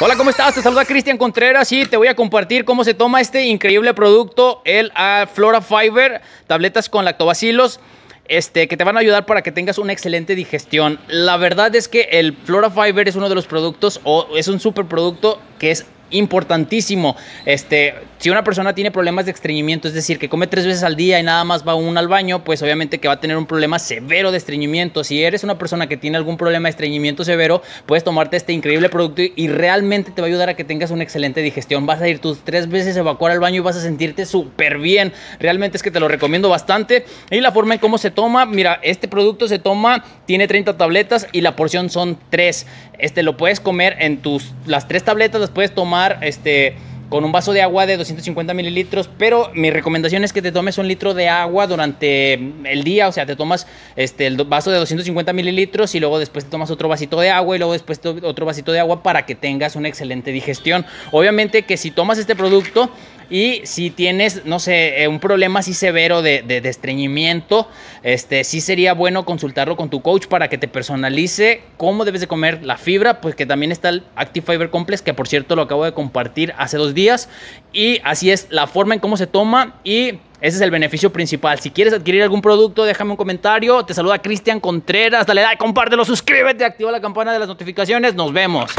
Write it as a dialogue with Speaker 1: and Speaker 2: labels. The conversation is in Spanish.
Speaker 1: Hola, ¿cómo estás? Te saluda Cristian Contreras y te voy a compartir cómo se toma este increíble producto, el ah, Flora Fiber, tabletas con lactobacilos. Este, que te van a ayudar para que tengas una excelente digestión. La verdad es que el Flora Fiber es uno de los productos o es un super producto que es importantísimo. Este, si una persona tiene problemas de estreñimiento, es decir, que come tres veces al día y nada más va uno al baño, pues obviamente que va a tener un problema severo de estreñimiento. Si eres una persona que tiene algún problema de estreñimiento severo, puedes tomarte este increíble producto y realmente te va a ayudar a que tengas una excelente digestión. Vas a ir tus tres veces a evacuar al baño y vas a sentirte súper bien. Realmente es que te lo recomiendo bastante. Y la forma en cómo se toma, mira, este producto se toma, tiene 30 tabletas y la porción son tres, Este lo puedes comer en tus las tres tabletas las puedes tomar este, con un vaso de agua de 250 mililitros, pero mi recomendación es que te tomes un litro de agua durante el día, o sea, te tomas este, el vaso de 250 mililitros y luego después te tomas otro vasito de agua y luego después otro vasito de agua para que tengas una excelente digestión. Obviamente que si tomas este producto, y si tienes, no sé, eh, un problema así severo de, de, estreñimiento, este, sí sería bueno consultarlo con tu coach para que te personalice cómo debes de comer la fibra, pues que también está el Active Fiber Complex, que por cierto lo acabo de compartir hace dos días. Y así es la forma en cómo se toma y ese es el beneficio principal. Si quieres adquirir algún producto, déjame un comentario. Te saluda Cristian Contreras. Dale like, compártelo, suscríbete, activa la campana de las notificaciones. Nos vemos.